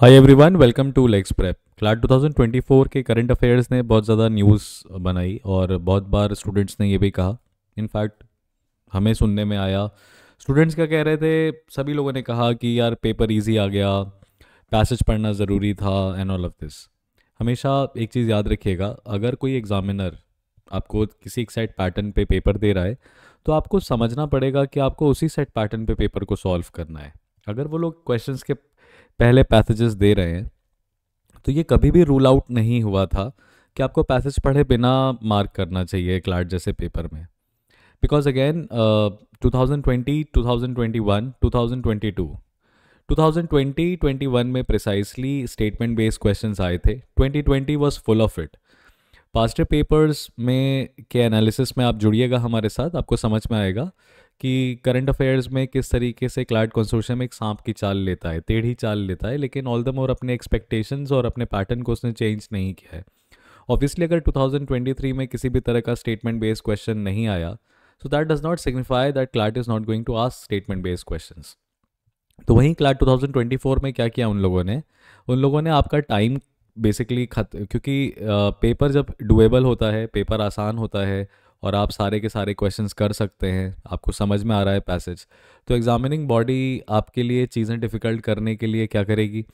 Hi everyone welcome to legs prep class 2024 के current affairs ने बहुत ज़्यादा न्यूज़ बनाई और बहुत बार स्टूडेंट्स ने ये भी कहा इनफैक्ट हमें सुनने में आया स्टूडेंट्स क्या कह रहे थे सभी लोगों ने कहा कि यार पेपर इजी आ गया पैसेज पढ़ना ज़रूरी था एंड ऑल ऑफ दिस हमेशा एक चीज़ याद रखिएगा अगर कोई एग्जामिनर आपको किसी एक सेट पैटर्न पे पेपर दे रहा है तो आपको समझना पड़ेगा कि आपको उसी सेट पैटर्न पे पेपर को सॉल्व करना है अगर वो लोग क्वेश्चंस के पहले पैसेजेस दे रहे हैं तो ये कभी भी रूल आउट नहीं हुआ था कि आपको पैसेज पढ़े बिना मार्क करना चाहिए क्लार्ट जैसे पेपर में because again two thousand twenty twenty one में प्रिसाइसली स्टेटमेंट बेस्ड क्वेश्चन आए थे twenty twenty was full of it past papers में के एनालिसिस में आप जुड़िएगा हमारे साथ आपको समझ में आएगा कि करंट अफेयर्स में किस तरीके से क्लाइड कंसोर्शियम एक सांप की चाल लेता है टेढ़ी चाल लेता है लेकिन ऑल द मोर अपने एक्सपेक्टेशंस और अपने पैटर्न को उसने चेंज नहीं किया है ऑब्वियसली अगर 2023 में किसी भी तरह का स्टेटमेंट बेस्ड क्वेश्चन नहीं आया so that does not signify that CLAT is not going to ask statement based question तो वहीं क्लाट 2024 में क्या किया उन लोगों ने उन लोगों ने आपका टाइम बेसिकली खत क्योंकि पेपर जब डुएबल होता है पेपर आसान होता है और आप सारे के सारे क्वेश्चंस कर सकते हैं आपको समझ में आ रहा है पैसेज तो एग्जामिनिंग बॉडी आपके लिए चीज़ें डिफ़िकल्ट करने के लिए क्या करेगी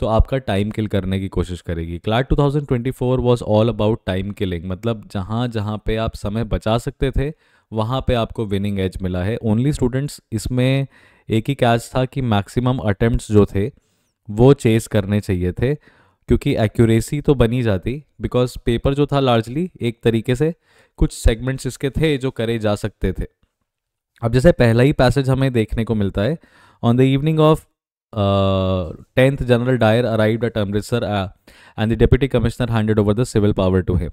तो आपका टाइम किल करने की कोशिश करेगी CLAT 2024 was all about time killing मतलब जहाँ जहाँ पे आप समय बचा सकते थे वहाँ पे आपको विनिंग एज मिला है ओनली स्टूडेंट्स इसमें एक ही कैच था कि मैक्सिमम अटैम्प्ट जो थे वो चेस करने चाहिए थे क्योंकि एक्यूरेसी तो बनी जाती बिकॉज पेपर जो था लार्जली एक तरीके से कुछ सेगमेंट्स इसके थे जो करे जा सकते थे अब जैसे पहला ही पैसेज हमें देखने को मिलता है on the evening of tenth General Dyer arrived at Amritsar and the deputy commissioner handed over the civil power to him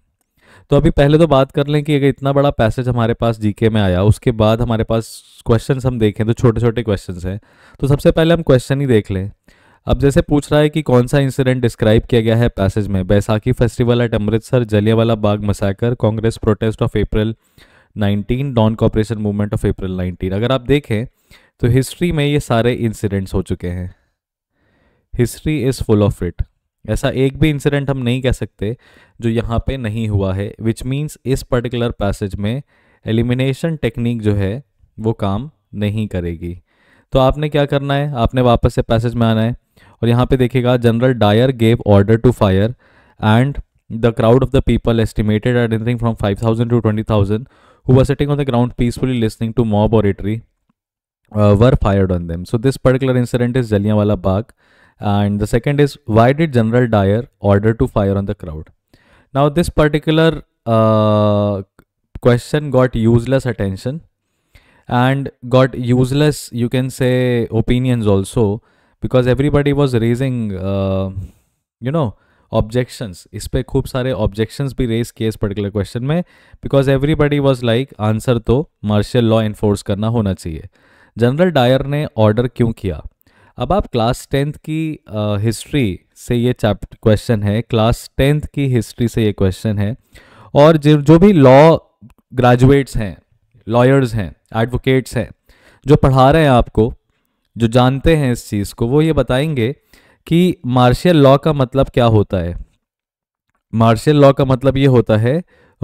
तो अभी पहले तो बात कर लें कि अगर इतना बड़ा पैसेज हमारे पास जीके में आया उसके बाद हमारे पास क्वेश्चंस हम देखें तो छोटे छोटे क्वेश्चंस हैं तो सबसे पहले हम क्वेश्चन ही देख लें अब जैसे पूछ रहा है कि कौन सा इंसिडेंट डिस्क्राइब किया गया है पैसेज में Baisakhi festival at Amritsar Jallianwala Bagh massacre Congress protest of April 19 non cooperation movement of April 19 अगर आप देखें तो हिस्ट्री में ये सारे इंसिडेंट्स हो चुके हैं history is full of it ऐसा एक भी इंसिडेंट हम नहीं कह सकते जो यहाँ पे नहीं हुआ है विच मीन्स इस पर्टिकुलर पैसेज में एलिमिनेशन टेक्निक जो है वो काम नहीं करेगी तो आपने क्या करना है आपने वापस से पैसेज में आना है और यहाँ पे देखिएगा General Dyer gave order to fire and the the of the people estimated at anything from five thousand to twenty who were sitting on the ground peacefully listening to mob oratory uh, were fired on them. So this particular incident is Jallianwala Bagh. And the second is why did General Dyer order to fire on the crowd? Now this particular uh, question got useless attention and got useless you can say opinions also because everybody was raising you know objections इस पर खूब सारे objections भी raise किए इस particular question में because everybody was like answer तो martial law enforce करना होना चाहिए जनरल डायर ने ऑर्डर क्यों किया अब आप क्लास टेंथ की हिस्ट्री uh, से ये चैप्टर क्वेश्चन है क्लास टेंथ की हिस्ट्री से ये क्वेश्चन है और जो जो भी लॉ ग्रेजुएट्स हैं लॉयर्स हैं एडवोकेट्स हैं जो पढ़ा रहे हैं आपको जो जानते हैं इस चीज़ को वो ये बताएंगे कि मार्शल लॉ का मतलब क्या होता है मार्शल लॉ का मतलब ये होता है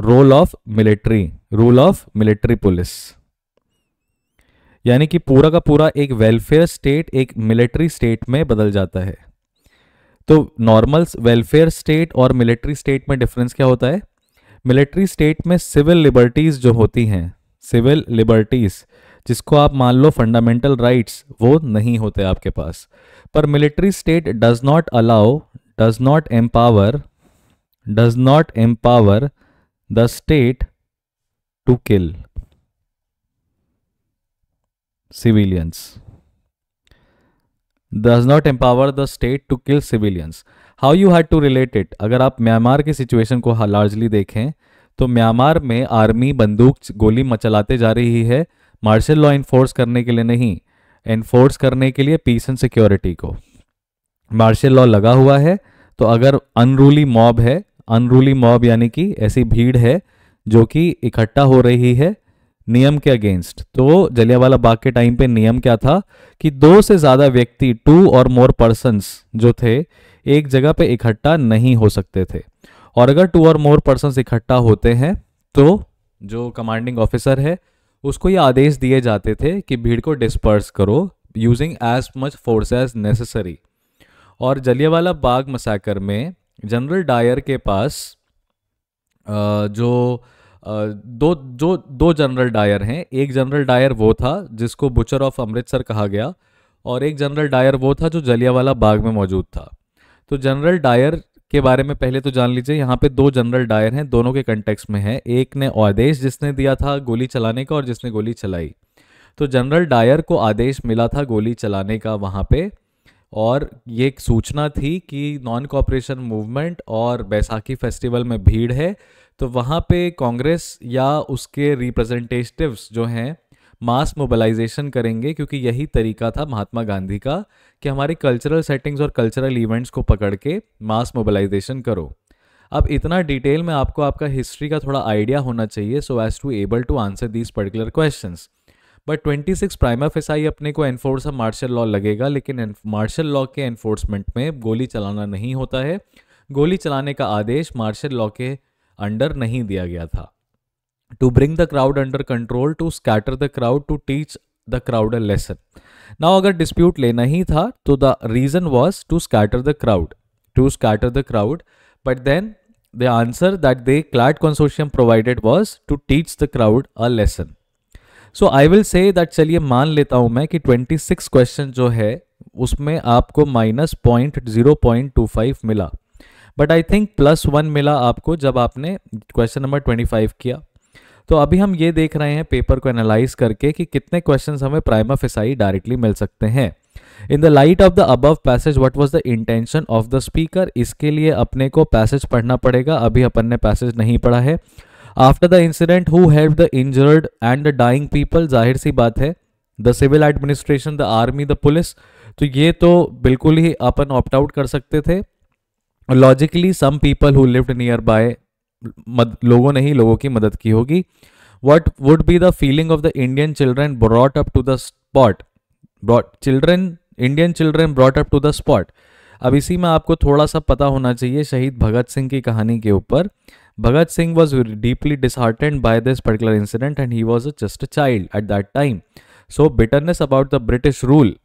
role of military rule of military police यानी कि पूरा का पूरा एक वेलफेयर स्टेट एक मिलिट्री स्टेट में बदल जाता है तो नॉर्मल वेलफेयर स्टेट और मिलिट्री स्टेट में डिफरेंस क्या होता है मिलिट्री स्टेट में सिविल लिबर्टीज़ जो होती हैं सिविल लिबर्टीज़ जिसको आप मान लो फंडामेंटल राइट्स वो नहीं होते आपके पास पर military state does not allow does not empower does not empower the state to kill civilians does not empower the state to kill civilians how you had to relate it अगर आप Myanmar की situation को largely देखें तो Myanmar में army बंदूक गोली मचलाते जा रही है मार्शल लॉ इन्फोर्स करने के लिए नहीं इन्फोर्स करने के लिए पीस एंड सिक्योरिटी को मार्शल लॉ लगा हुआ है तो अगर अनरूली मॉब है अनरूली मॉब यानी कि ऐसी भीड़ है जो कि इकट्ठा हो रही है नियम के अगेंस्ट तो जलियावाला बाग के टाइम पे नियम क्या था कि दो से ज्यादा व्यक्ति टू और मोर पर्सन जो थे एक जगह पे इकट्ठा नहीं हो सकते थे और अगर टू और मोर पर्सन इकट्ठा होते हैं तो जो कमांडिंग ऑफिसर है उसको ये आदेश दिए जाते थे कि भीड़ को डिस्पर्स करो using as much force as necessary और जलियावाला बाग मसाकर में जनरल डायर के पास जो दो जो दो जनरल डायर हैं एक जनरल डायर वो था जिसको बुचर ऑफ अमृतसर कहा गया और एक जनरल डायर वो था जो जलियावाला बाग में मौजूद था तो जनरल डायर के बारे में पहले तो जान लीजिए यहाँ पे दो जनरल डायर हैं दोनों के कंटेक्स में है एक ने आदेश जिसने दिया था गोली चलाने का और जिसने गोली चलाई तो जनरल डायर को आदेश मिला था गोली चलाने का वहाँ पे और ये एक सूचना थी कि नॉन कॉपरेशन मूवमेंट और बैसाखी फेस्टिवल में भीड़ है तो वहाँ पे कांग्रेस या उसके रिप्रेजेंटेटिव्स जो हैं मास मोबलाइजेशन करेंगे क्योंकि यही तरीका था महात्मा गांधी का कि हमारे कल्चरल सेटिंग्स और कल्चरल इवेंट्स को पकड़ के मास मोबलाइजेशन करो अब इतना डिटेल में आपको आपका हिस्ट्री का थोड़ा आइडिया होना चाहिए so as to able to answer these particular question but twenty six प्राइमर फेसाई अपने को एनफोर्स ऑफ मार्शल लॉ लगेगा लेकिन मार्शल लॉ के एनफोर्समेंट में गोली चलाना नहीं होता है गोली चलाने का आदेश मार्शल लॉ के अंडर नहीं दिया गया था to bring the crowd under control to scatter the crowd to teach the crowd a lesson now अगर डिस्प्यूट लेना ही था तो the reason was to scatter the crowd to scatter the crowd but then the answer that they clad consortium provided was to teach the crowd a lesson so I will say that चलिए मान लेता हूं मैं कि 26 question जो है उसमें आपको minus point zero point two five मिला but I think plus one मिला आपको जब आपने क्वेश्चन नंबर 25 किया तो अभी हम ये देख रहे हैं पेपर को एनालाइज करके कि कितने क्वेश्चन हमें प्राइमा फिसाई डायरेक्टली मिल सकते हैं in the light of the above passage what was the intention of the speaker इसके लिए अपने को पैसेज पढ़ना पड़ेगा अभी अपन ने पैसेज नहीं पढ़ा है after the incident who helped the injured and the dying people जाहिर सी बात है the civil administration the army the police तो ये तो बिल्कुल ही अपन ऑप्ट आउट कर सकते थे logically some people who lived nearby मद, लोगों ने ही लोगों की मदद की होगी what would be the feeling of the Indian children brought up to the spot brought children Indian children brought up to the spot अब इसी में आपको थोड़ा सा पता होना चाहिए शहीद भगत सिंह की कहानी के ऊपर Bhagat Singh was deeply disheartened by this particular incident and he was a just a child at that time so bitterness about the British rule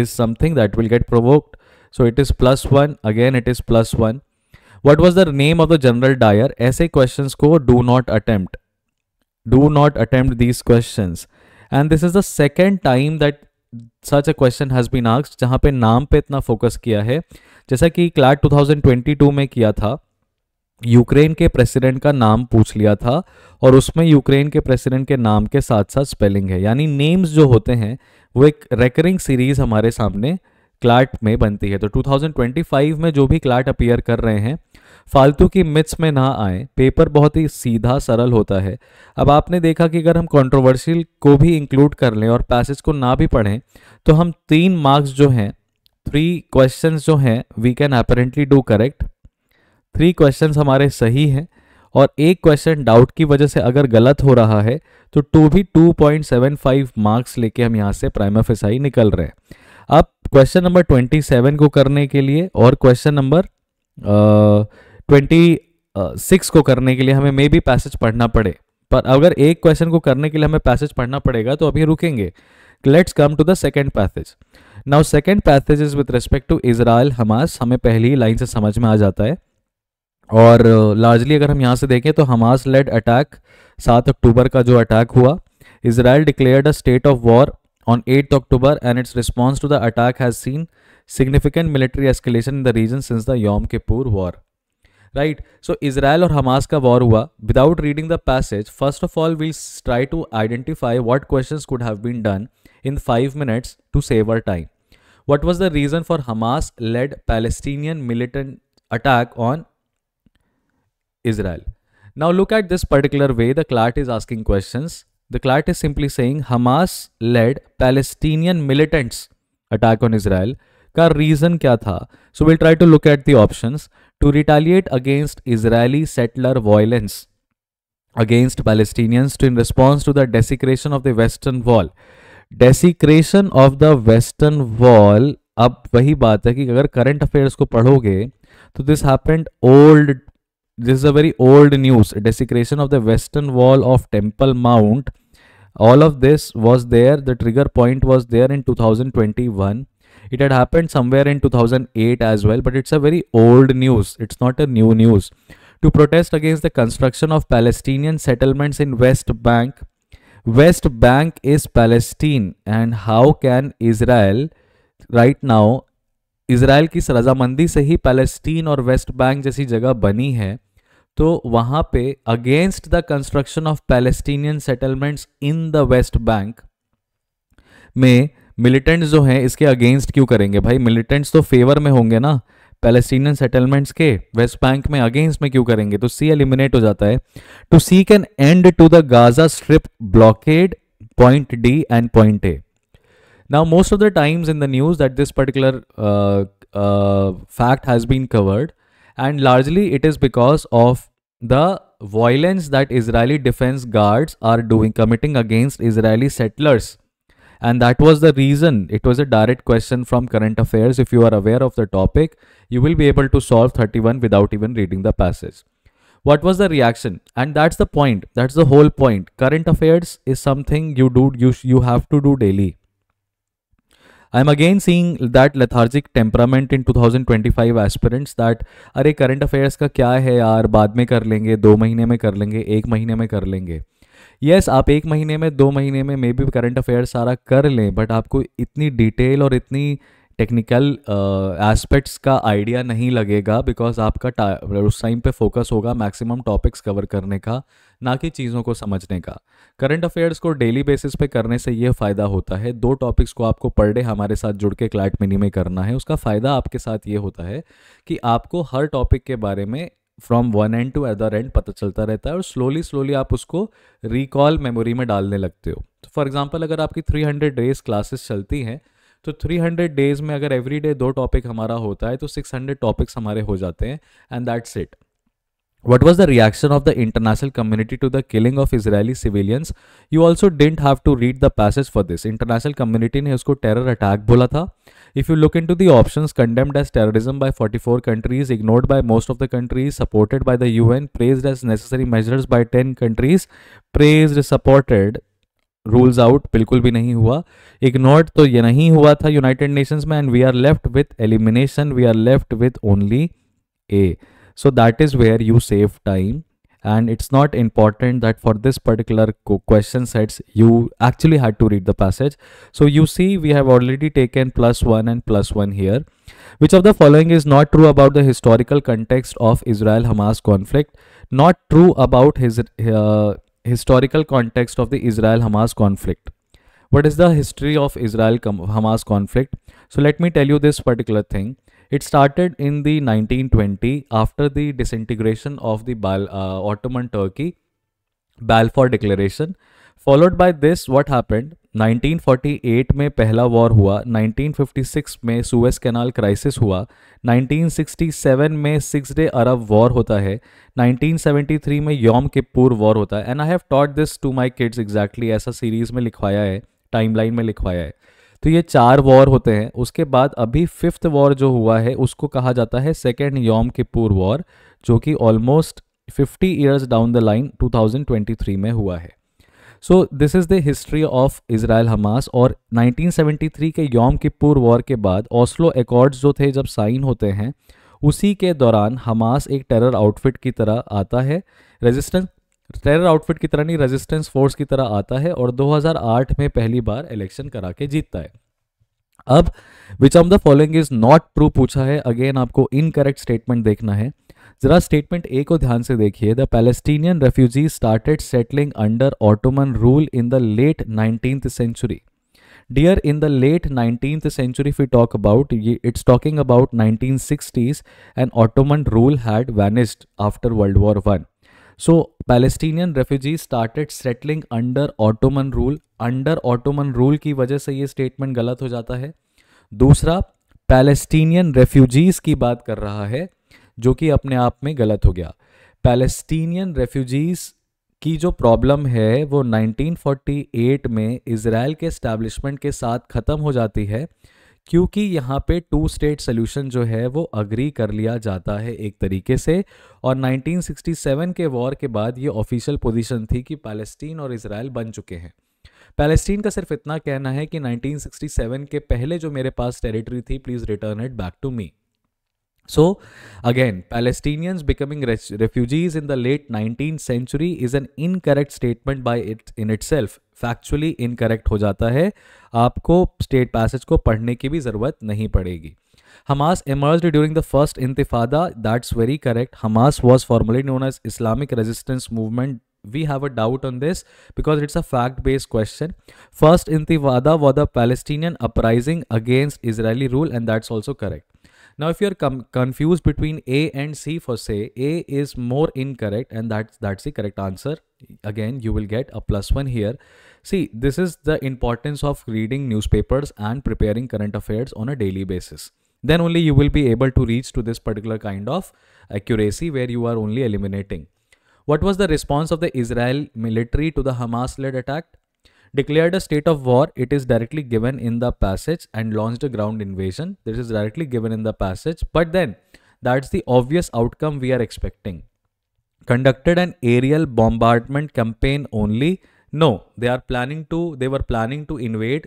is something that will get provoked so it is plus one again it is plus one what was the name of the General Dyer ऐसे question को do not attempt do not attempt these question and this is the second time that such a question has been ask जहाँ पे नाम पे इतना focus किया है जैसा कि क्लाट 2022 में किया था यूक्रेन के प्रेसिडेंट का नाम पूछ लिया था और उसमें यूक्रेन के प्रेसिडेंट के नाम के साथ साथ स्पेलिंग है यानी नेम्स जो होते हैं वो एक रेकरिंग सीरीज हमारे सामने क्लाट में बनती है तो 2025 में जो भी क्लाट अपियर कर रहे हैं फालतू की मिथ्स में ना आए पेपर बहुत ही सीधा सरल होता है अब आपने देखा कि अगर हम कंट्रोवर्शियल को भी इंक्लूड कर लें और पैसेज को ना भी पढ़ें तो हम तीन मार्क्स जो हैं थ्री क्वेश्चंस जो हैं we can apparently do correct three questions हमारे सही हैं और एक क्वेश्चन डाउट की वजह से अगर गलत हो रहा है तो टू भी 2.75 मार्क्स लेके हम यहाँ से प्राइमर फिसाई निकल रहे हैं अब क्वेश्चन नंबर 27 को करने के लिए और क्वेश्चन नंबर ट्वेंटी सिक्स को करने के लिए हमें मे बी पैसेज पढ़ना पड़े पर अगर एक क्वेश्चन को करने के लिए हमें पैसेज पढ़ना पड़ेगा तो अभी रुकेंगे let's come to the second passage now second passage is with respect to Israel Hamas हमें पहली ही लाइन से समझ में आ जाता है और लार्जली अगर हम यहाँ से देखें तो हमास लेड अटैक सात अक्टूबर का जो अटैक हुआ Israel declared a state of war on eight October and its response to the attack has seen significant military escalation in the region since the Yom के Kippur war right so israel or hamas ka war hua without reading the passage first of all we'll try to identify what questions could have been done in 5 minutes to save our time what was the reason for hamas led palestinian militant attack on israel now look at this particular way the clat is asking questions the clat is simply saying hamas led palestinian militants attack on israel का reason क्या था we'll try to look at the options to retaliate against Israeli settler violence against Palestinians to in response to the desecration of the Western Wall. Desecration of the Western Wall, अब वही बात है कि अगर current affairs को पढ़ोगे, तो this happened old, this is a very old news, desecration of the Western Wall of Temple Mount, all of this was there, the trigger point was there in 2021, It had happened somewhere in 2008 as well, but it's a very old news. It's not a new news. To protest against the construction of Palestinian settlements in West Bank, West Bank is Palestine, and how can Israel right now Israel की रजामंदी से ही Palestine और West Bank जैसी जगह बनी है तो वहाँ पे against the construction of Palestinian settlements in the West Bank में मिलिटेंट्स जो हैं इसके अगेंस्ट क्यों करेंगे भाई मिलिटेंट्स तो फेवर में होंगे ना पैलेस्टीनियन सेटलमेंट्स के वेस्ट बैंक में अगेंस्ट में क्यों करेंगे तो सी एलिमिनेट हो जाता है to C can and to the Gaza Strip blockade point D and point A now most of the times in the news that this particular fact has been covered and largely it is because of the violence that Israeli defence guards are doing committing against Israeli settlers And that was the reason it was a direct question from current affairs. If you are aware of the topic, you will be able to solve 31 without even reading the passage. What was the reaction? And that's the point. That's the whole point. Current affairs is something you do, you, you have to do daily. I'm again seeing that lethargic temperament in 2025 aspirants that अरे current affairs का क्या है यार बाद में कर लेंगे दो महीने में कर लेंगे एक महीने में कर लेंगे यस yes, आप एक महीने में दो महीने में मे बी करंट अफेयर सारा कर लें बट आपको इतनी डिटेल और इतनी टेक्निकल एस्पेक्ट्स uh, का आइडिया नहीं लगेगा बिकॉज आपका उस टाइम पे फोकस होगा मैक्सिमम टॉपिक्स कवर करने का ना कि चीज़ों को समझने का करंट अफेयर्स को डेली बेसिस पे करने से ये फ़ायदा होता है दो टॉपिक्स को आपको पर डे हमारे साथ जुड़ के क्लाइट मिनी में करना है उसका फ़ायदा आपके साथ ये होता है कि आपको हर टॉपिक के बारे में from one end to other end पता चलता रहता है और स्लोली स्लोली आप उसको रिकॉल मेमोरी में डालने लगते हो तो फॉर एग्जाम्पल अगर आपकी थ्री हंड्रेड डेज क्लासेस चलती हैं तो थ्री हंड्रेड डेज में अगर एवरी डे दो टॉपिक हमारा होता है तो सिक्स हंड्रेड टॉपिक्स हमारे हो जाते हैं and that's it What was the reaction of the international community to the killing of Israeli civilians? You also didn't have to read the passage for this. International community ne usko terror attack bola tha If you look into the options condemned as terrorism by 44 countries, ignored by most of the countries, supported by the UN, praised as necessary measures by 10 countries, praised, supported, rules out बिल्कुल भी नहीं हुआ ignored तो ये नहीं हुआ था United Nations में and we are left with elimination we are left with only a So that is where you save time and it's not important that for this particular question sets you actually had to read the passage so you see we have already taken plus 1 and plus 1 here which of the following is not true about the historical context of israel hamas conflict not true about his uh, historical context of the israel hamas conflict what is the history of israel hamas conflict so let me tell you this particular thing It started in the 1920 after the disintegration of the Bal- uh, Ottoman Turkey, Balfour Declaration. Followed by this what happened 1948 में पहला war हुआ 1956 में Suez canal crisis हुआ 1967 में six day अरब war होता है 1973 में योम किपुर वॉर होता है and I have taught this to my kids exactly ऐसा सीरीज में लिखवाया है टाइमलाइन में लिखवाया है तो ये चार वॉर होते हैं उसके बाद अभी फिफ्थ वॉर जो हुआ है उसको कहा जाता है सेकेंड योम किपूर वॉर जो कि almost 50 years down the line 2023 में हुआ है so this is the history of Israel Hamas और 1973 के योम किपुर वॉर के बाद ऑस्लो एकॉर्ड्स जो थे जब साइन होते हैं उसी के दौरान हमास एक टेरर आउटफिट की तरह आता है रेजिस्टेंस टेरर आउटफिट की तरह नहीं रेजिस्टेंस फोर्स की तरह आता है और 2008 में पहली बार इलेक्शन करा के जीतता है अब which of the following is not true पूछा है अगेन आपको इनकरेक्ट स्टेटमेंट देखना है जरा स्टेटमेंट ए को ध्यान से देखिए the Palestinian refugee started settling under Ottoman rule in the late nineteen century dear in the late nineteen century फी talk about its talking about nineteen sixties and Ottoman rule had vanished after World War one so Palestinian refugee started settling under Ottoman rule under Ottoman rule की वजह से ये statement गलत हो जाता है दूसरा पैलेस्टीनियन रेफ्यूजीज की बात कर रहा है जो कि अपने आप में गलत हो गया पैलेस्टीनियन रेफ्यूजीज की जो प्रॉब्लम है वो 1948 में इसराइल के इस्टेब्लिशमेंट के साथ ख़त्म हो जाती है क्योंकि यहाँ पे टू स्टेट सोल्यूशन जो है वो अग्री कर लिया जाता है एक तरीके से और 1967 के वॉर के बाद ये ऑफिशियल पोजीशन थी कि पैलेस्टीन और इसराइल बन चुके हैं पैलेस्टीन का सिर्फ इतना कहना है कि 1967 के पहले जो मेरे पास टेरिटरी थी please return it back to me so again Palestinians becoming refugees in the late nineteen century is an incorrect statement by it in itself factually incorrect हो जाता है आपको स्टेट पैसेज को पढ़ने की भी जरूरत नहीं पड़ेगी Hamas emerge during the first intifada that's very correct Hamas was formally known as Islamic resistance movement we have a doubt on this because it's a fact based question first intifada was the Palestinian uprising against Israeli rule and that's also correct Now, if you are confused between A and C for say, A is more incorrect and that's, that's the correct answer. Again, you will get a plus one here. See, this is the importance of reading newspapers and preparing current affairs on a daily basis then only you will be able to reach to this particular kind of accuracy where you are only eliminating. What was the response of the Israel military to the Hamas led attack? declared a state of war it is directly given in the passage and launched a ground invasion this is directly given in the passage but then that's the obvious outcome we are expecting conducted an aerial bombardment campaign only no they are planning to they were planning to invade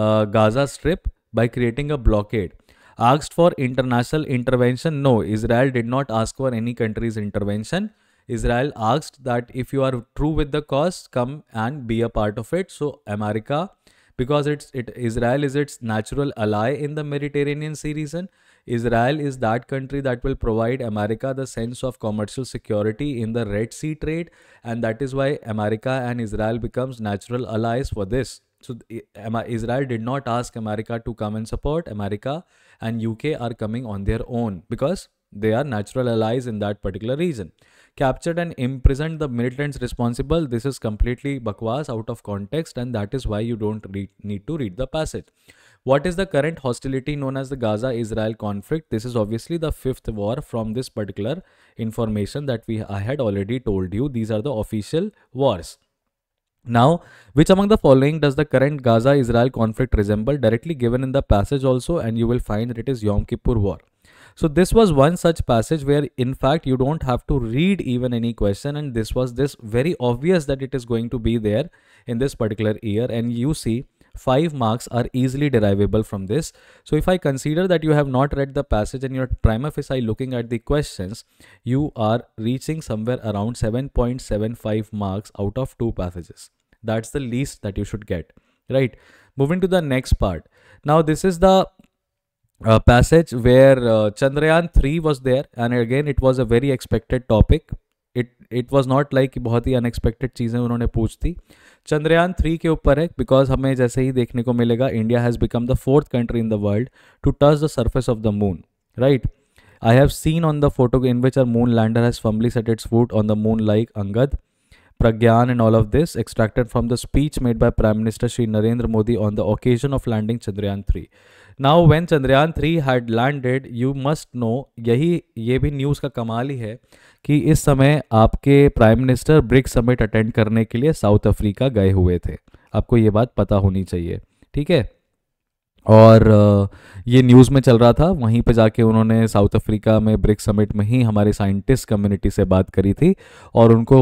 uh, gaza strip by creating a blockade asked for international intervention no israel did not ask for any country's intervention Israel asked that if you are true with the cause, come and be a part of it. So America, because it's it Israel is its natural ally in the Mediterranean Sea region. Israel is that country that will provide America the sense of commercial security in the Red Sea trade, and that is why America and Israel becomes natural allies for this. So eh, Israel did not ask America to come and support. America and UK are coming on their own because they are natural allies in that particular region captured and imprisoned the militants responsible. This is completely bakwas out of context, and that is why you don't read, need to read the passage. What is the current hostility known as the Gaza Israel conflict? This is obviously the fifth war from this particular information that we I had already told you. These are the official wars. Now, which among the following does the current Gaza Israel conflict resemble? Directly given in the passage also, and you will find that it is Yom Kippur War. So this was one such passage where in fact you don't have to read even any question and this was this very obvious that it is going to be there in this particular year and you see 5 marks are easily derivable from this. So if I consider that you have not read the passage and you're prima facie looking at the questions, you are reaching somewhere around 7.75 marks out of two passages. That's the least that you should get, right? Moving to the next part. Now this is the a uh, passage where uh, Chandrayaan 3 was there and again it was a very expected topic. It it was not like बहुत ही unexpected चीज़ें उन्होंने पूछती चंद्रयान 3 के ऊपर because हमें जैसे ही देखने India has become the fourth country in the world to touch the surface of the moon, right? I have seen on the photo in which a moon lander has firmly set its foot on the moon like Angad. Pragyan and all of this extracted from the speech made by Prime Minister Sri Narendra Modi on the occasion of landing Chandrayaan 3. Now when Chandrayaan three had landed you must know यही ये भी news का कमाल ही है कि इस समय आपके prime minister BRICS summit attend करने के लिए साउथ अफ्रीका गए हुए थे आपको ये बात पता होनी चाहिए ठीक है और ये न्यूज़ में चल रहा था वहीं पे जाके उन्होंने साउथ अफ्रीका में ब्रिक्स समिट में ही हमारे साइंटिस्ट कम्युनिटी से बात करी थी और उनको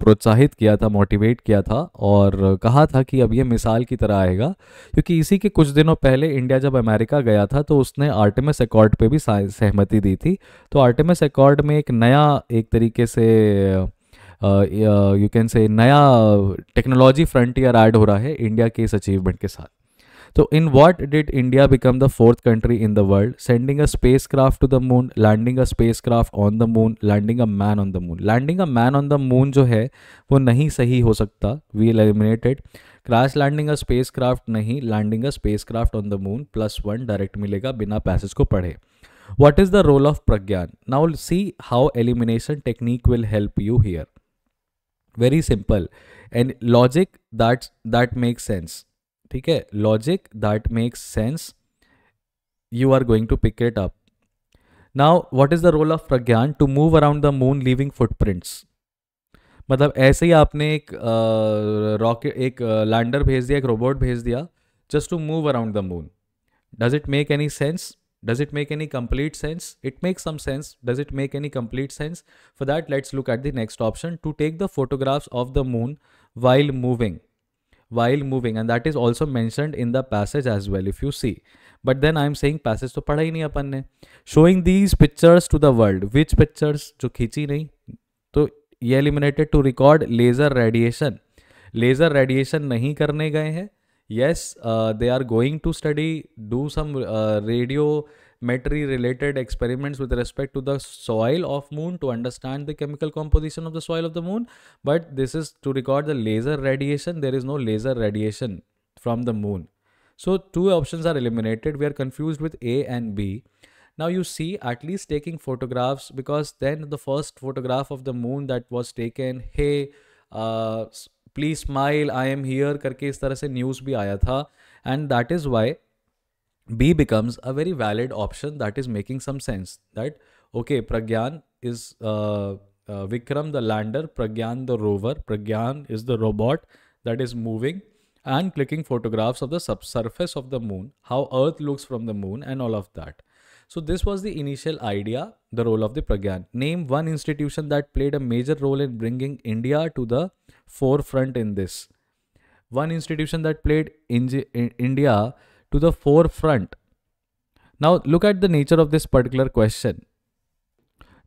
प्रोत्साहित किया था मोटिवेट किया था और कहा था कि अब ये मिसाल की तरह आएगा क्योंकि इसी के कुछ दिनों पहले इंडिया जब अमेरिका गया था तो उसने आर्टेमस एकॉर्ड पर भी सहमति दी थी तो आर्टेमस एकॉर्ड में एक नया एक तरीके से यू कैन से नया टेक्नोलॉजी फ्रंटियर ऐड हो रहा है इंडिया के इस अचीवमेंट के साथ तो in what did India become the fourth country in the world sending a spacecraft to the moon landing a spacecraft on the moon landing a man on the moon landing a man on the moon जो है वो नहीं सही हो सकता we eliminated crash landing a spacecraft नहीं landing a spacecraft on the moon plus one direct मिलेगा बिना पैसेज को पढ़े what is the role of Pragyan now see how elimination technique will help you here very simple and logic that's that makes sense ठीक है logic that makes sense you are going to pick it up now what is the role of Pragyan to move around the moon leaving footprints मतलब ऐसे ही आपने एक rocket uh, एक lander uh, भेज दिया एक रोबोट भेज दिया just to move around the moon does it make any sense does it make any complete sense it makes some sense does it make any complete sense for that let's look at the next option to take the photographs of the moon while moving while moving and that is also mentioned in the passage as well if you see but then i am saying passage तो पढ़ा ही नहीं अपन ने showing these pictures to the world which pictures जो खींची नहीं तो ये eliminated to record laser radiation laser radiation नहीं करने गए हैं yes uh, they are going to study do some uh, radio metry related experiments with respect to the soil of moon to understand the chemical composition of the soil of the moon but this is to record the laser radiation there is no laser radiation from the moon so two options are eliminated we are confused with a and b now you see at least taking photographs because then the first photograph of the moon that was taken hey uh, please smile i am here करके इस तरह से news भी आया था and that is why. B becomes a very valid option that is making some sense. That okay, Pragyan is uh, uh, Vikram the lander, Pragyan the rover, Pragyan is the robot that is moving and clicking photographs of the subsurface of the moon, how Earth looks from the moon, and all of that. So this was the initial idea, the role of the Pragyan. Name one institution that played a major role in bringing India to the forefront in this. One institution that played in India to the forefront. Now, look at the nature of this particular question.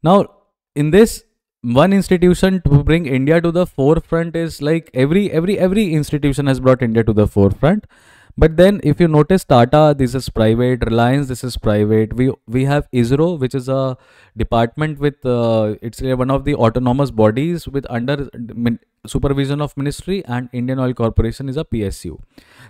Now, in this one institution to bring India to the forefront is like every every every institution has brought India to the forefront. But then, if you notice, Tata this is private, Reliance this is private. We we have ISRO, which is a department with uh, it's one of the autonomous bodies with under supervision of Ministry, and Indian Oil Corporation is a PSU.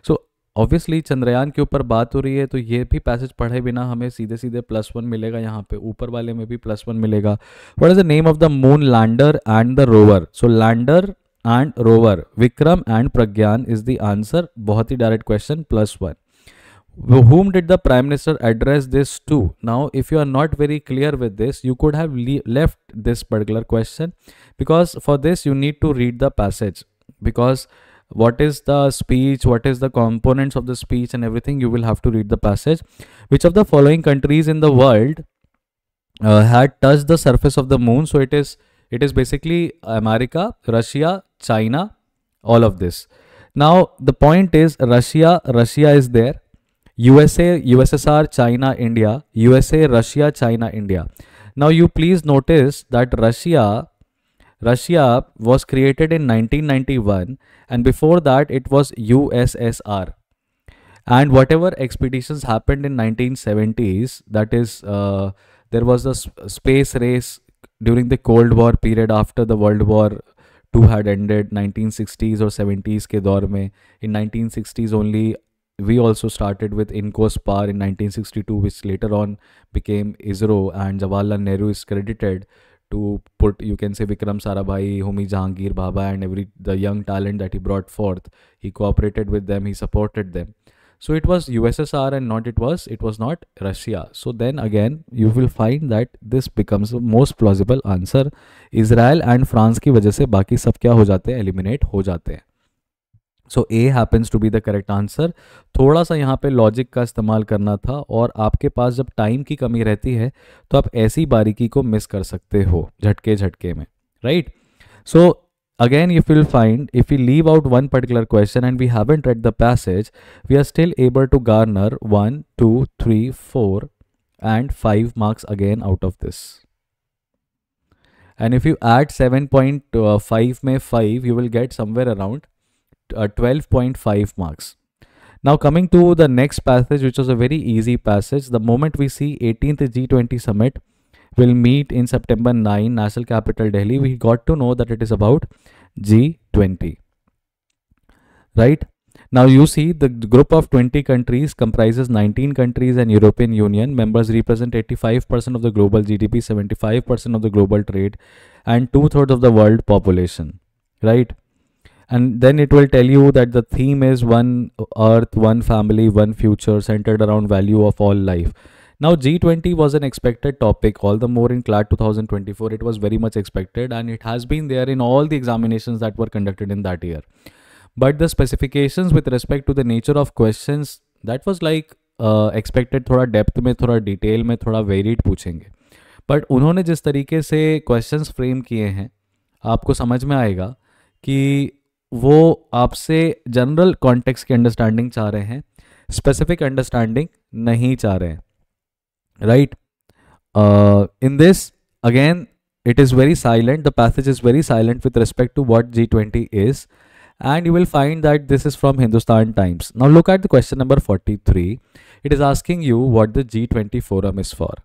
So obviously Chandrayaan के ऊपर बात हो रही है तो ये भी passage पढ़े बिना हमें सीधे सीधे प्लस वन मिलेगा यहाँ पे ऊपर वाले में भी प्लस वन मिलेगा what is the name of the moon lander and the rover so lander and rover Vikram and Pragyan is the answer बहुत ही direct question plus one whom did the prime minister address this to now if you are not very clear with this you could have left this particular question because for this you need to read the passage because what is the speech what is the components of the speech and everything you will have to read the passage which of the following countries in the world uh, had touched the surface of the moon so it is it is basically america russia china all of this now the point is russia russia is there usa ussr china india usa russia china india now you please notice that russia Russia was created in 1991 and before that it was USSR. And whatever expeditions happened in 1970s, that is, uh, there was a space race during the Cold War period after the World War II had ended, 1960s or 70s के दौर में. In 1960s only, we also started with INCOSPAR in 1962, which later on became ISRO and Jawaharlal Nehru is credited to put you can say Vikram Sarabhai, Homi Jahangir Baba and every the young talent that he brought forth. He cooperated with them, he supported them. So it was USSR and not it was it was not Russia. So then again you will find that this becomes the most plausible answer. Israel and France की वजह से बाकी सब क्या हो जाते हैं eliminate हो जाते हैं so A happens to be the correct answer थोड़ा सा यहाँ पे लॉजिक का इस्तेमाल करना था और आपके पास जब टाइम की कमी रहती है तो आप ऐसी बारीकी को मिस कर सकते हो झटके झटके में right so again you will find if you leave out one particular question and we haven't read the passage we are still able to garner one two three four and five marks again out of this and if you add seven point five में five you will get somewhere around uh, 12.5 marks. Now coming to the next passage, which was a very easy passage. The moment we see 18th G20 summit will meet in September 9, National Capital Delhi, we got to know that it is about G20. Right? Now you see the group of 20 countries comprises 19 countries and European Union. Members represent 85% of the global GDP, 75% of the global trade and two-thirds of the world population. Right? and then it will tell you that the theme is one earth one family one future centered around value of all life now g20 was an expected topic all the more in Clad 2024 it was very much expected and it has been there in all the examinations that were conducted in that year but the specifications with respect to the nature of questions that was like uh, expected. uh, थोड़ा depth में थोड़ा detail में थोड़ा varied पूछेंगे but उन्होंने जिस तरीके से क्वेश्चंस फ्रेम किए हैं आपको समझ में आएगा कि वो आपसे जनरल कॉन्टेक्स्ट की अंडरस्टैंडिंग चाह रहे हैं स्पेसिफिक अंडरस्टैंडिंग नहीं चाह रहे हैं right in this again it is very silent the passage is very silent with respect to what G twenty is and you will find that this is from Hindustan Times now look at the question number forty three it is asking you what the G twenty forum is for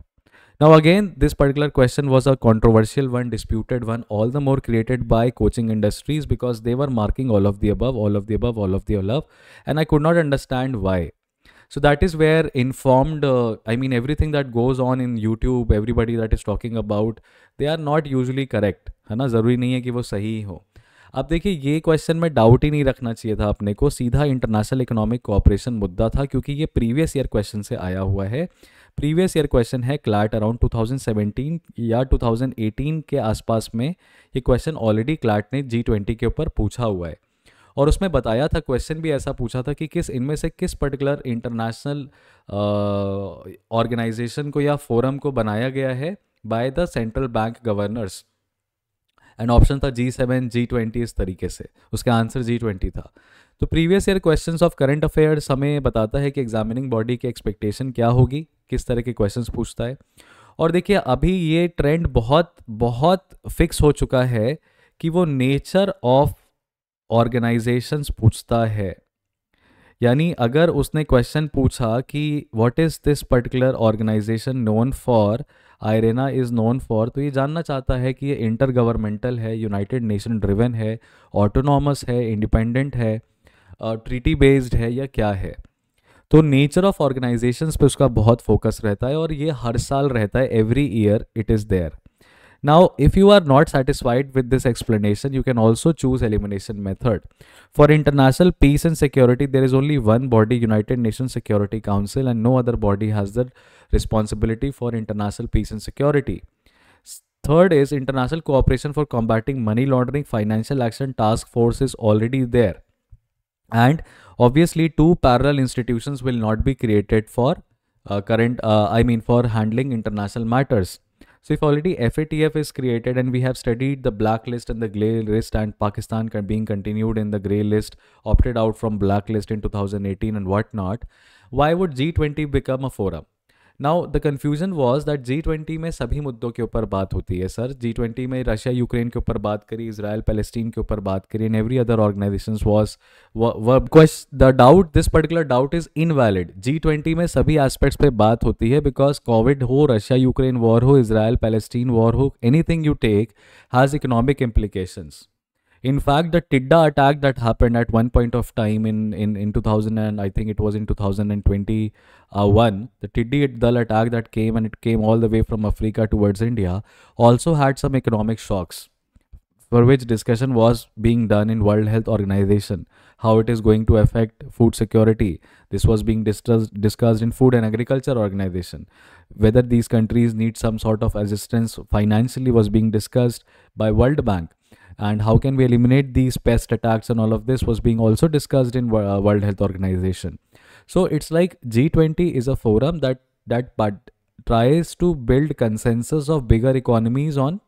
Now again, this particular question was a controversial one, disputed one, all the more created by coaching industries because they were marking all of the above, all of the above, all of the above, and I could not understand why. So that is where informed, uh, I mean, everything that goes on in YouTube, everybody that is talking about, they are not usually correct. है ना ज़रूरी नहीं है कि वो सही हो अब देखिए ये क्वेश्चन में डाउट ही नहीं रखना चाहिए था अपने को सीधा इंटरनेशनल इकोनॉमिक कोऑपरेशन मुद्दा था क्योंकि ये प्रीवियस ईयर क्वेश्चन से आया हुआ है प्रीवियस ईयर क्वेश्चन है क्लार्ट अराउंड 2017 या 2018 के आसपास में ये क्वेश्चन ऑलरेडी क्लाट ने जी ट्वेंटी के ऊपर पूछा हुआ है और उसमें बताया था क्वेश्चन भी ऐसा पूछा था कि किस इनमें से किस पर्टिकुलर इंटरनेशनल ऑर्गेनाइजेशन को या फोरम को बनाया गया है by the central bank governors and option था जी सेवन जी ट्वेंटी इस तरीके से उसका आंसर जी ट्वेंटी था तो previous year questions of current affairs हमें बताता है कि एग्जामिनिंग बॉडी की एक्सपेक्टेशन क्या होगी किस तरह के क्वेश्चंस पूछता है और देखिए अभी ये ट्रेंड बहुत बहुत फिक्स हो चुका है कि वो नेचर ऑफ ऑर्गेनाइजेशंस पूछता है यानी अगर उसने क्वेश्चन पूछा कि what is this particular organization known for IRENA is known for तो ये जानना चाहता है कि ये इंटर गवर्नमेंटल है यूनाइटेड नेशन ड्रिवन है ऑटोनॉमस है इंडिपेंडेंट है ट्रीटी बेस्ड है या क्या है तो नेचर ऑफ ऑर्गेनाइजेशंस पे उसका बहुत फोकस रहता है और ये हर साल रहता है every year it is there Now, if you are not satisfied with this explanation, you can also choose elimination method. For international peace and security, there is only one body, United Nations Security Council, and no other body has the responsibility for international peace and security. Third is international cooperation for combating money laundering financial action task force is already there. And obviously two parallel institutions will not be created for uh, current uh, I mean for handling international matters. So if already FATF is created and we have studied the blacklist and the grey list and Pakistan being continued in the grey list, opted out from blacklist in 2018 and whatnot, why would G20 become a forum? Now the confusion was that G twenty में सभी मुद्दों के ऊपर बात होती है sir G twenty में Russia Ukraine के ऊपर बात करी इसराइल पैलेस्टीन के ऊपर बात करी and every other organization was the doubt this particular doubt is invalid G twenty में सभी एस्पेक्ट्स पे बात होती है बिकॉज कोविड हो रशिया यूक्रेन वॉर हो इसराइल पैलेस्टीन वॉर हो anything you take has economic implications In fact, the Tidda attack that happened at one point of time in in in 2000 and I think it was in 2021, the Tiddi Dal attack that came and it came all the way from Africa towards India also had some economic shocks for which discussion was being done in World Health Organization, how it is going to affect food security. This was being discussed, discussed in Food and Agriculture Organization. Whether these countries need some sort of assistance financially was being discussed by World Bank and how can we eliminate these pest attacks and all of this was being also discussed in uh, world health organization so it's like g20 is a forum that that but tries to build consensus of bigger economies on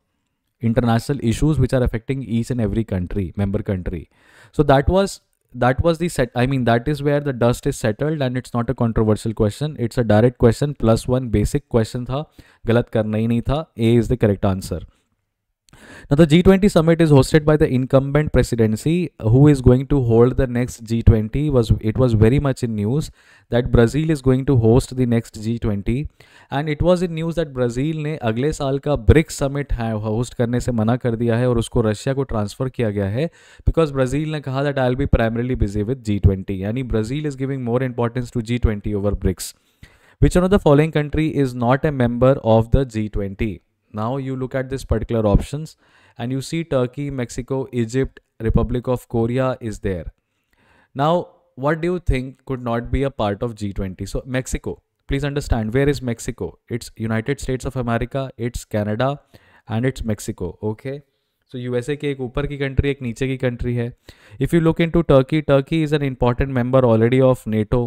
international issues which are affecting each and every country member country so that was that was the set i mean that is where the dust is settled and it's not a controversial question it's a direct question plus one basic question tha galat karna hi nahi tha a is the correct answer now, the G20 summit is hosted by the incumbent presidency, who is going to hold the next G20. Was it was very much in news that Brazil is going to host the next G20, and it was in news that Brazil ने अगले साल का BRICS summit host करने से मना कर दिया है और उसको रशिया को transfer किया गया है because Brazil ने कहा that I will be primarily busy with G20 यानी Brazil is giving more importance to G20 over BRICS. which one of the following country is not a member of the G20? Now you look at this particular options and you see Turkey, Mexico, Egypt, Republic of Korea is there. Now, what do you think could not be a part of G20? So Mexico, please understand where is Mexico? It's United States of America, it's Canada and it's Mexico. Okay. So USA की एक ऊपर की country, एक नीचे की country है If you look into Turkey, Turkey is an important member already of NATO,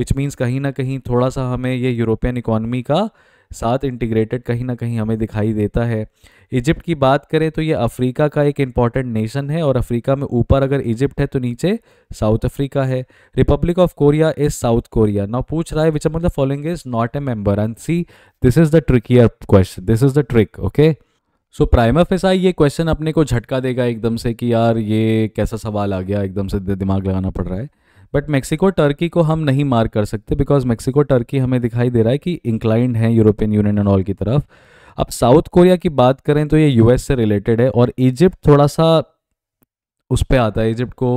which means means कहीं ना कहीं थोड़ा सा हमें ये यूरोपियन इकोनॉमी का साथ इंटीग्रेटेड कहीं ना कहीं हमें दिखाई देता है इजिप्ट की बात करें तो ये अफ्रीका का एक इम्पॉर्टेंट नेशन है और अफ्रीका में ऊपर अगर इजिप्ट है तो नीचे साउथ अफ्रीका है republic of Korea is South Korea now पूछ रहा है which among the following is not a member and see this is the trickier question this is the trick okay so prima facie क्वेश्चन अपने को झटका देगा एकदम से कि यार ये कैसा सवाल आ गया एकदम से दिमाग लगाना पड़ रहा है बट मेक्सिको टर्की को हम नहीं मार कर सकते बिकॉज मेक्सिको टर्की हमें दिखाई दे रहा है कि इंक्लाइंड है यूरोपियन यूनियन एंड ऑल की तरफ अब साउथ कोरिया की बात करें तो ये यूएस से रिलेटेड है और इजिप्ट थोड़ा सा उस पर आता है इजिप्ट को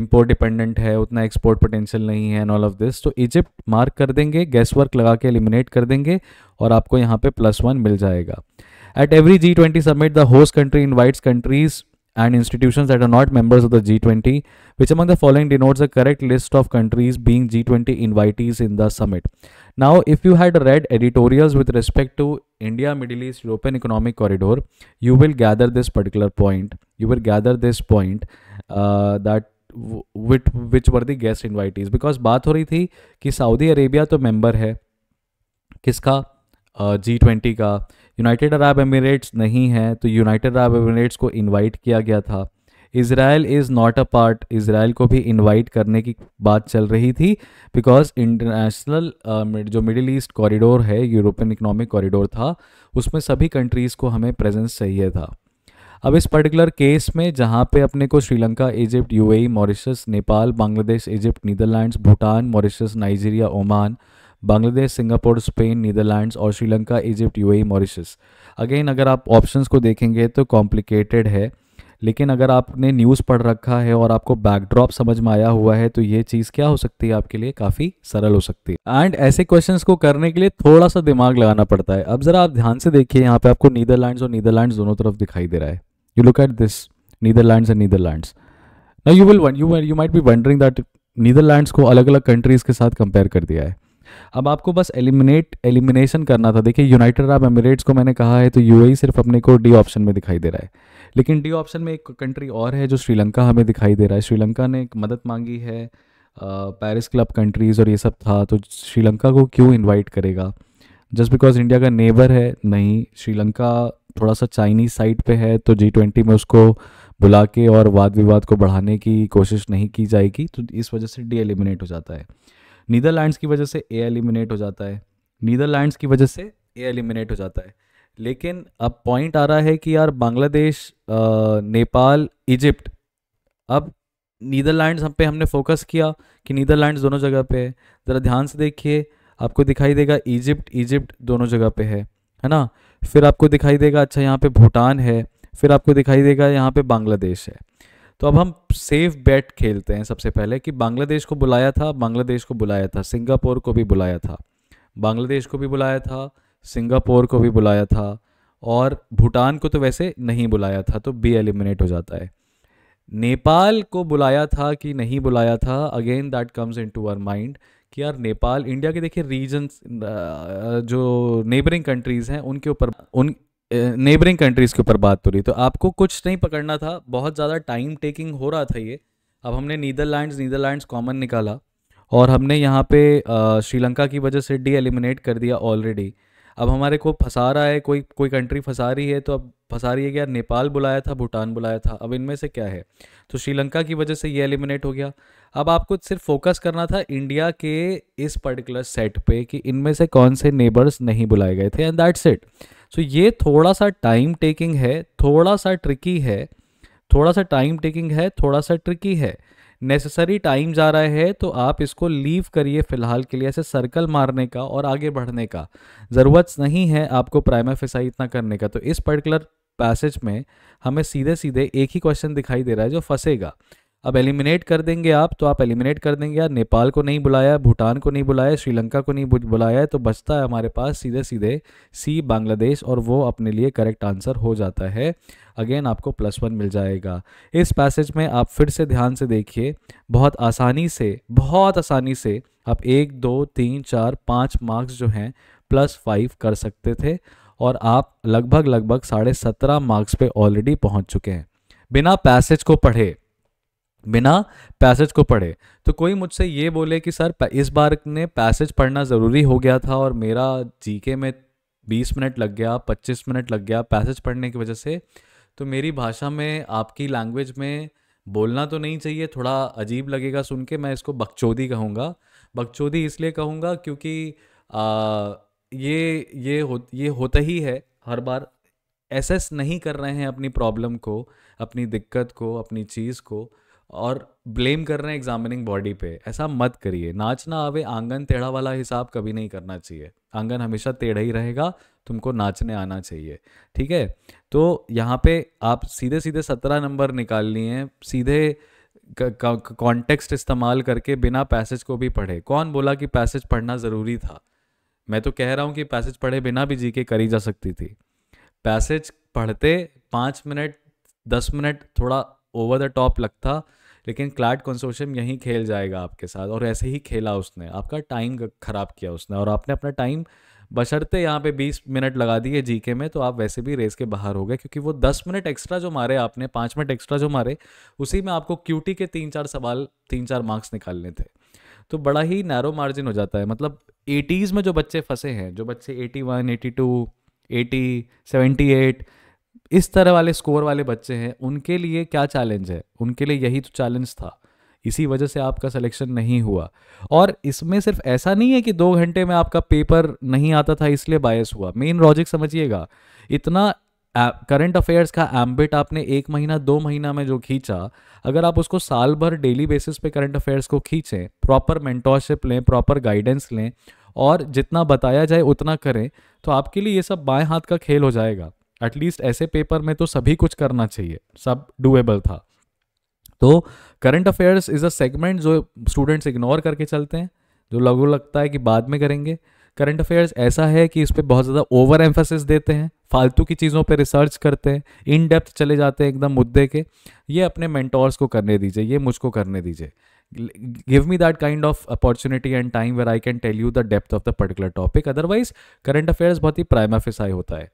इम्पोर्ट डिपेंडेंट है उतना एक्सपोर्ट पोटेंशियल नहीं है एंड ऑल ऑफ दिस तो इजिप्ट मार्क कर देंगे गैस वर्क लगा के एलिमिनेट कर देंगे और आपको यहाँ पे प्लस वन मिल जाएगा at every G twenty summit the host country invites countries and institutions that are not members of the G20, which among the following denotes a correct list of countries being G20 invitees in the summit. Now, if you had read editorials with respect to India, Middle East, European Economic Corridor, you will gather this particular point. You will gather this point uh, that which were the guest invitees because बात हो thi ki Saudi Arabia to member hai kiska किसका G twenty united Arab emirates नहीं है तो united Arab emirates को invite किया गया था Israel is not a part Israel को भी इनवाइट करने की बात चल रही थी बिकॉज इंटरनेशनल जो मिडिल ईस्ट कॉरिडोर है यूरोपियन इकोनॉमिक कॉरिडोर था उसमें सभी कंट्रीज़ को हमें प्रेजेंस चाहिए था अब इस पर्टिकुलर केस में जहाँ पे अपने को Sri Lanka Egypt UAE Mauritius Nepal Bangladesh Egypt Netherlands Bhutan Mauritius Nigeria Oman Bangladesh Singapore Spain Netherlands और श्रीलंका इजिप्ट यू मॉरिशस अगेन अगर आप ऑप्शंस को देखेंगे तो कॉम्प्लिकेटेड है लेकिन अगर आपने न्यूज़ पढ़ रखा है और आपको बैकड्रॉप समझ में आया हुआ है तो ये चीज़ क्या हो सकती है आपके लिए काफ़ी सरल हो सकती है एंड ऐसे क्वेश्चन को करने के लिए थोड़ा सा दिमाग लगाना पड़ता है अब ज़रा आप ध्यान से देखिए यहाँ पे आपको नीदरलैंड्स और नीदरलैंड्स दोनों तरफ दिखाई दे रहा है you look at this Netherlands and Netherlands ना you will you you might be wondering that Netherlands को अलग अलग कंट्रीज़ के साथ कंपेयर कर दिया है अब आपको बस एलिमिनेट एलिमिनेशन करना था देखिए यूनाइटेड अरब एमिरेट्स को मैंने कहा है तो यू सिर्फ अपने को डी ऑप्शन में दिखाई दे रहा है लेकिन डी ऑप्शन में एक कंट्री और है जो श्रीलंका हमें दिखाई दे रहा है श्रीलंका ने एक मदद मांगी है पेरिस क्लब कंट्रीज़ और ये सब था तो श्रीलंका को क्यों इन्वाइट करेगा जस्ट बिकॉज इंडिया का नेबर है नहीं श्रीलंका थोड़ा सा चाइनीज साइड पे है तो जी ट्वेंटी में उसको बुला के और वाद विवाद को बढ़ाने की कोशिश नहीं की जाएगी तो इस वजह से डी एलिमिनेट हो जाता है नीदरलैंड्स की वजह से ए एलिमिनेट हो जाता है नीदरलैंड्स की वजह से ए एलिमिनेट हो जाता है लेकिन अब पॉइंट आ रहा है कि यार बांग्लादेश नेपाल इजिप्ट अब नीदरलैंड्स हम पे हमने फोकस किया कि नीदरलैंड्स दोनों जगह पे है ज़रा ध्यान से देखिए आपको दिखाई देगा इजिप्ट इजिप्ट दोनों जगह पे है है ना फिर आपको दिखाई देगा अच्छा यहाँ पे भूटान है फिर आपको दिखाई देगा यहाँ पे बांग्लादेश है तो अब हम सेफ बेट खेलते हैं सबसे पहले कि बांग्लादेश को बुलाया था बांग्लादेश को बुलाया था सिंगापुर को भी बुलाया था बांग्लादेश को भी बुलाया था सिंगापुर को भी बुलाया था और भूटान को तो वैसे नहीं बुलाया था तो बी एलिमिनेट हो जाता है नेपाल को बुलाया था कि नहीं बुलाया था again that comes into our mind कि यार नेपाल इंडिया के देखिए रीजन जो नेबरिंग कंट्रीज़ हैं उनके ऊपर उन नेबरिंग कंट्रीज़ के ऊपर बात हो रही तो आपको कुछ नहीं पकड़ना था बहुत ज़्यादा टाइम टेकिंग हो रहा था ये अब हमने नीदरलैंड्स नीदरलैंड्स कॉमन निकाला और हमने यहाँ पे श्रीलंका की वजह से डी एलिमिनेट कर दिया ऑलरेडी अब हमारे को फंसा रहा है कोई कोई कंट्री फंसा रही है तो अब फंसा रही है क्या नेपाल बुलाया था भूटान बुलाया था अब इनमें से क्या है तो श्रीलंका की वजह से ये एलिमिनेट हो गया अब आपको सिर्फ फोकस करना था इंडिया के इस पर्टिकुलर सेट पे कि इनमें से कौन से नेबर्स नहीं बुलाए गए थे एंड दैट्स इट सो ये थोड़ा सा टाइम टेकिंग है थोड़ा सा ट्रिकी है थोड़ा सा टाइम टेकिंग है थोड़ा सा ट्रिकी है नेसेसरी टाइम जा रहा है तो आप इसको लीव करिए फ़िलहाल के लिए ऐसे सर्कल मारने का और आगे बढ़ने का ज़रूरत नहीं है आपको प्राइमर फिसाई इतना करने का तो इस पर्टिकुलर पैसेज में हमें सीधे सीधे एक ही क्वेश्चन दिखाई दे रहा है जो फंसेगा अब एलिमिनेट कर देंगे आप तो आप एलिमिनेट कर देंगे यार नेपाल को नहीं बुलाया भूटान को नहीं बुलाया श्रीलंका को नहीं बुलाया तो बचता है हमारे पास सीधे सीधे सी बांग्लादेश और वो अपने लिए करेक्ट आंसर हो जाता है अगेन आपको प्लस वन मिल जाएगा इस पैसेज में आप फिर से ध्यान से देखिए बहुत आसानी से बहुत आसानी से आप एक दो तीन चार पाँच मार्क्स जो हैं प्लस फाइव कर सकते थे और आप लगभग लगभग साढ़े सत्रह मार्क्स पे ऑलरेडी पहुँच चुके हैं बिना पैसेज को पढ़े बिना पैसेज को पढ़े तो कोई मुझसे ये बोले कि सर इस बार ने पैसेज पढ़ना ज़रूरी हो गया था और मेरा जीके में 20 मिनट लग गया 25 मिनट लग गया पैसेज पढ़ने की वजह से तो मेरी भाषा में आपकी लैंग्वेज में बोलना तो नहीं चाहिए थोड़ा अजीब लगेगा सुन के मैं इसको बकचोदी कहूँगा बकचोदी इसलिए कहूँगा क्योंकि आ, ये ये हो ये होता ही है हर बार एसेस नहीं कर रहे हैं अपनी प्रॉब्लम को अपनी दिक्कत को अपनी चीज़ को और ब्लेम कर रहे हैं एग्जामिनिंग बॉडी पे ऐसा मत करिए नाचना आवे आंगन टेढ़ा वाला हिसाब कभी नहीं करना चाहिए आंगन हमेशा टेढ़ा ही रहेगा तुमको नाचने आना चाहिए ठीक है तो यहाँ पे आप सीधे सीधे सत्रह नंबर निकाल लिए सीधे कॉन्टेक्स्ट इस्तेमाल करके बिना पैसेज को भी पढ़े कौन बोला कि पैसेज पढ़ना ज़रूरी था मैं तो कह रहा हूँ कि पैसेज पढ़े बिना भी जी के करी जा सकती थी पैसेज पढ़ते पाँच मिनट दस मिनट थोड़ा ओवर द टॉप लगता लेकिन क्लाट कंसोशियम यहीं खेल जाएगा आपके साथ और ऐसे ही खेला उसने आपका टाइम ख़राब किया उसने और आपने अपना टाइम बशर्ते यहाँ पे 20 मिनट लगा दिए जीके में तो आप वैसे भी रेस के बाहर हो गए क्योंकि वो 10 मिनट एक्स्ट्रा जो मारे आपने पाँच मिनट एक्स्ट्रा जो मारे उसी में आपको क्यूटी के तीन चार सवाल तीन चार मार्क्स निकालने थे तो बड़ा ही नैरो मार्जिन हो जाता है मतलब एटीज़ में जो बच्चे फंसे हैं जो बच्चे eighty one eighty two eighty seventy eight इस तरह वाले स्कोर वाले बच्चे हैं उनके लिए क्या चैलेंज है उनके लिए यही तो चैलेंज था इसी वजह से आपका सिलेक्शन नहीं हुआ और इसमें सिर्फ ऐसा नहीं है कि दो घंटे में आपका पेपर नहीं आता था इसलिए बायस हुआ मेन लॉजिक समझिएगा इतना करंट अफेयर्स का एम्बिट आपने एक महीना दो महीना में जो खींचा अगर आप उसको साल भर डेली बेसिस पे करंट अफेयर्स को खींचें प्रॉपर मेंटोरशिप लें प्रॉपर गाइडेंस लें और जितना बताया जाए उतना करें तो आपके लिए ये सब बाएं हाथ का खेल हो जाएगा एटलीस्ट ऐसे पेपर में तो सभी कुछ करना चाहिए सब डूएबल था तो current affairs is a segment जो स्टूडेंट्स इग्नोर करके चलते हैं जो लोगों लगता है कि बाद में करेंगे करंट अफेयर्स ऐसा है कि इस पर बहुत ज़्यादा ओवर एम्फेसिस देते हैं फालतू की चीज़ों पे रिसर्च करते हैं इन डेप्थ चले जाते हैं एकदम मुद्दे के ये अपने मेंटोर्स को करने दीजिए ये मुझको करने दीजिए give me that kind of opportunity and time where I can tell you the depth of the particular topic. Otherwise, current affairs is very prime facie होता है.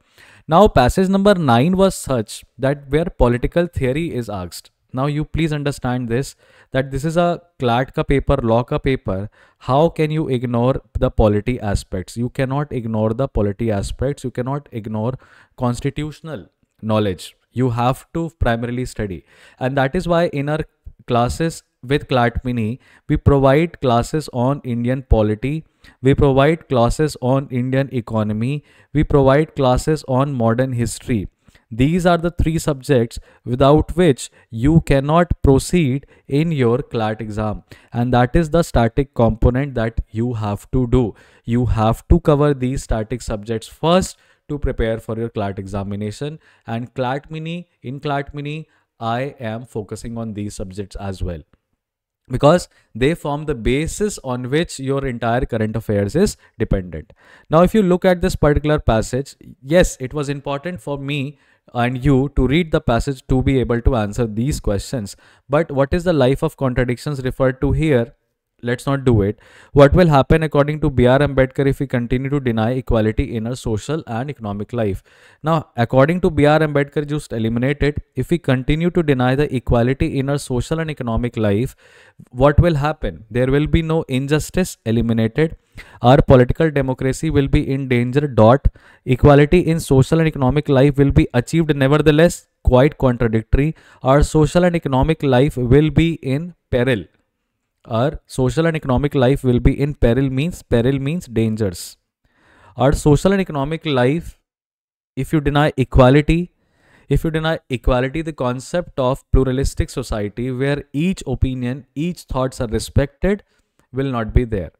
Now, passage number nine was such that where political theory is asked. Now, you please understand this that this is a CLAT ka paper, law ka paper. How can you ignore the polity aspects? You cannot ignore the polity aspects. You cannot ignore constitutional knowledge. You have to primarily study, and that is why in our classes with Mini, we provide classes on Indian polity, we provide classes on Indian economy, we provide classes on modern history. These are the three subjects without which you cannot proceed in your CLAT exam. And that is the static component that you have to do. You have to cover these static subjects first to prepare for your CLAT examination. And CLAT mini, in CLAT mini, I am focusing on these subjects as well because they form the basis on which your entire current affairs is dependent. Now, if you look at this particular passage, yes, it was important for me and you to read the passage to be able to answer these questions. But what is the life of contradictions referred to here let's not do it. What will happen according to B.R. Ambedkar if we continue to deny equality in our social and economic life? Now, according to B.R. Ambedkar, just eliminate it. If we continue to deny the equality in our social and economic life, what will happen? There will be no injustice eliminated our political democracy will be in danger dot equality in social and economic life will be achieved nevertheless quite contradictory our social and economic life will be in peril our social and economic life will be in peril means peril means dangers. Our social and economic life, if you deny equality, if you deny equality, the concept of pluralistic society where each opinion, each thoughts are respected will not be there.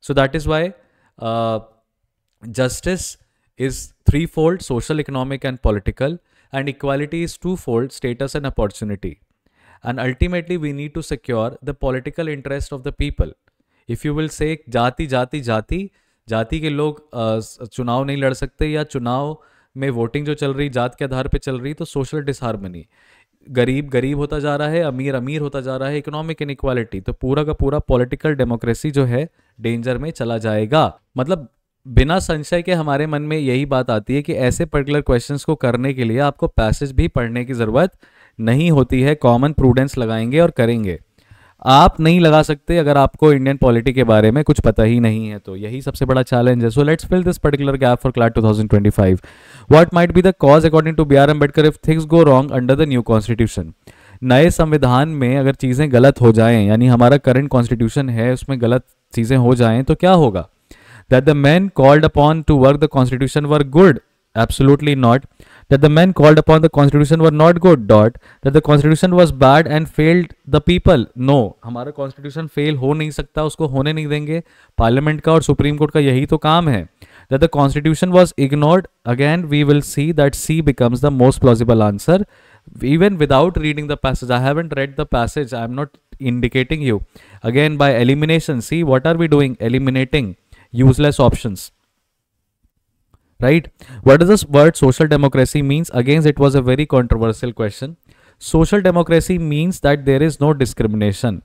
So that is why uh, justice is threefold, social, economic and political and equality is twofold, status and opportunity. And ultimately we need to secure the political interest of the people if you will say जाति जाति जाति जाति के लोग चुनाव नहीं लड़ सकते या चुनाव में वोटिंग जो चल रही जात के आधार पे चल रही तो सोशल डिसहारमनी गरीब गरीब होता जा रहा है अमीर अमीर होता जा रहा है इकोनॉमिक इनक्वालिटी तो पूरा का पूरा पॉलिटिकल डेमोक्रेसी जो है डेंजर में चला जाएगा मतलब बिना संशय के हमारे मन में यही बात आती है कि ऐसे पर्टिकुलर क्वेश्चंस को करने के लिए आपको पैसेज भी पढ़ने की ज़रूरत नहीं होती है कॉमन प्रूडेंस लगाएंगे और करेंगे आप नहीं लगा सकते अगर आपको इंडियन पॉलिटी के बारे में कुछ पता ही नहीं है तो यही सबसे बड़ा चैलेंज है so let's fill this particular gap for class 2025 what might be the cause according to B R Ambedkar if things go wrong under the new constitution नए संविधान में अगर चीज़ें गलत हो जाएं यानी हमारा करंट कॉन्स्टिट्यूशन है उसमें गलत चीज़ें हो जाएं तो क्या होगा that the man called upon to work the constitution were good absolutely not that the men called upon the constitution were not good dot that the constitution was bad and failed the people no हमारा constitution fail हो नहीं सकता उसको होने नहीं देंगे parliament का और supreme court का यही तो काम है that the constitution was ignored again we will see that C becomes the most plausible answer even without reading the passage I haven't read the passage I am not indicating you again by elimination see what are we doing eliminating useless options right what does this word social democracy means again it was a very controversial question social democracy means that there is no discrimination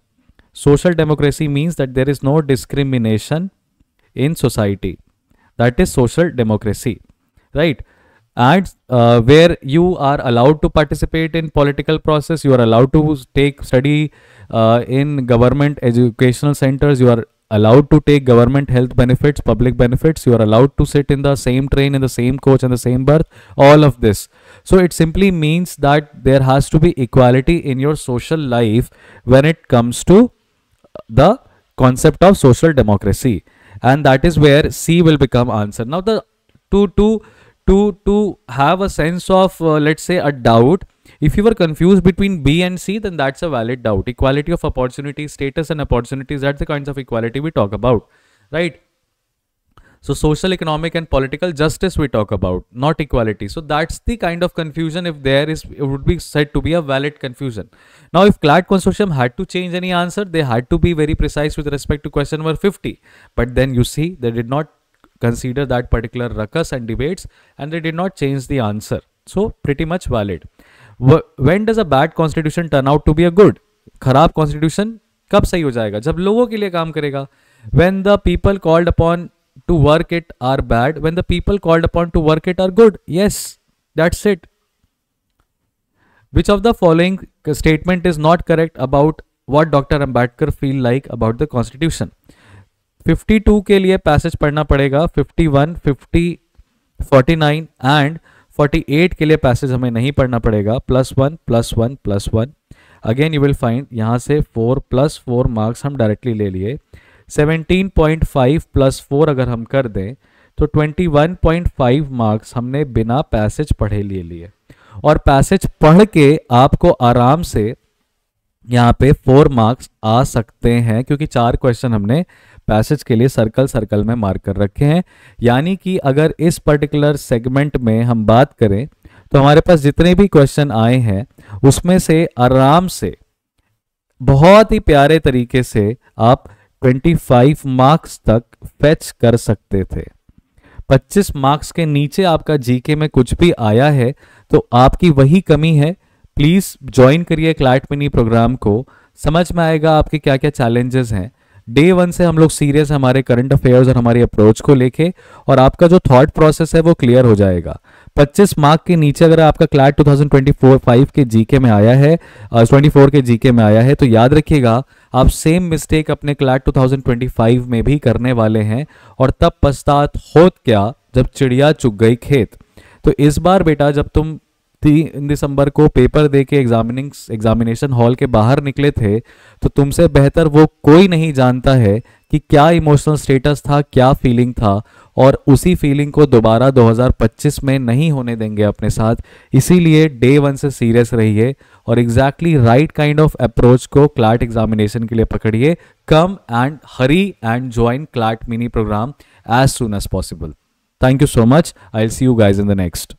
social democracy means that there is no discrimination in society that is social democracy right and uh, where you are allowed to participate in political process you are allowed to take study uh, in government educational centers you are allowed to take government health benefits, public benefits. You are allowed to sit in the same train, in the same coach, and the same berth. All of this. So it simply means that there has to be equality in your social life when it comes to the concept of social democracy, and that is where C will become answer. Now the to to to to have a sense of uh, let's say a doubt if you were confused between B and C, then that's a valid doubt. Equality of opportunity, status and opportunities, that's the kinds of equality we talk about, right? So social, economic and political justice we talk about, not equality. So that's the kind of confusion if there is, it would be said to be a valid confusion. Now if CLAT consortium had to change any answer, they had to be very precise with respect to question number 50. But then you see, they did not consider that particular ruckus and debates and they did not change the answer. So pretty much valid. When does a bad constitution turn out to be a good खराब constitution कब सही हो जाएगा जब लोगों के लिए काम करेगा when the people called upon to work it are bad when the people called upon to work it are good yes that's it which of the following statement is not correct about what doctor Ambedkar feel like about the constitution 52 के लिए passage पढ़ना पड़ेगा 51 50 49 and 48 के लिए passage हमें नहीं पढ़ना पड़ेगा plus one plus one plus one again you will find यहाँ से फोर प्लस फोर मार्क्स हम डायरेक्टली ले लिए 17.5 प्लस फोर अगर हम कर दें तो 21.5 मार्क्स हमने बिना पैसेज पढ़े लिए लिए और पैसेज पढ़ के आपको आराम से यहाँ पे फोर मार्क्स आ सकते हैं क्योंकि चार क्वेश्चन हमने पैसेज के लिए सर्कल सर्कल में मार्क कर रखे हैं यानी कि अगर इस पर्टिकुलर सेगमेंट में हम बात करें तो हमारे पास जितने भी क्वेश्चन आए हैं उसमें से आराम से बहुत ही प्यारे तरीके से आप 25 मार्क्स तक फेच कर सकते थे 25 मार्क्स के नीचे आपका जीके में कुछ भी आया है तो आपकी वही कमी है प्लीज़ ज्वाइन करिए क्लाइट मिनी प्रोग्राम को समझ में आएगा आपके क्या क्या चैलेंजेस हैं डे वन से हम लोग सीरियस हमारे करंट अफेयर्स और हमारी अप्रोच को लेके और आपका जो थॉट प्रोसेस है वो क्लियर हो जाएगा 25 मार्क के नीचे अगर आपका क्लैट 2024-5 के जीके में आया है ट्वेंटी uh, के जीके में आया है तो याद रखिएगा आप सेम मिस्टेक अपने क्लैट 2025 में भी करने वाले हैं और तब पश्चात होत क्या जब चिड़िया चुग गई खेत तो इस बार बेटा जब तुम तीन दिसंबर को पेपर दे के एग्जामिनिंग एग्जामिनेशन हॉल के बाहर निकले थे तो तुमसे बेहतर वो कोई नहीं जानता है कि क्या इमोशनल स्टेटस था क्या फीलिंग था और उसी फीलिंग को दोबारा 2025 में नहीं होने देंगे अपने साथ इसीलिए डे वन से सीरियस रहिए और exactly right kind of approach को क्लाट एग्जामिनेशन के लिए पकड़िए come and hurry and join CLAT mini program as soon as possible thank you so much I see you guys in the next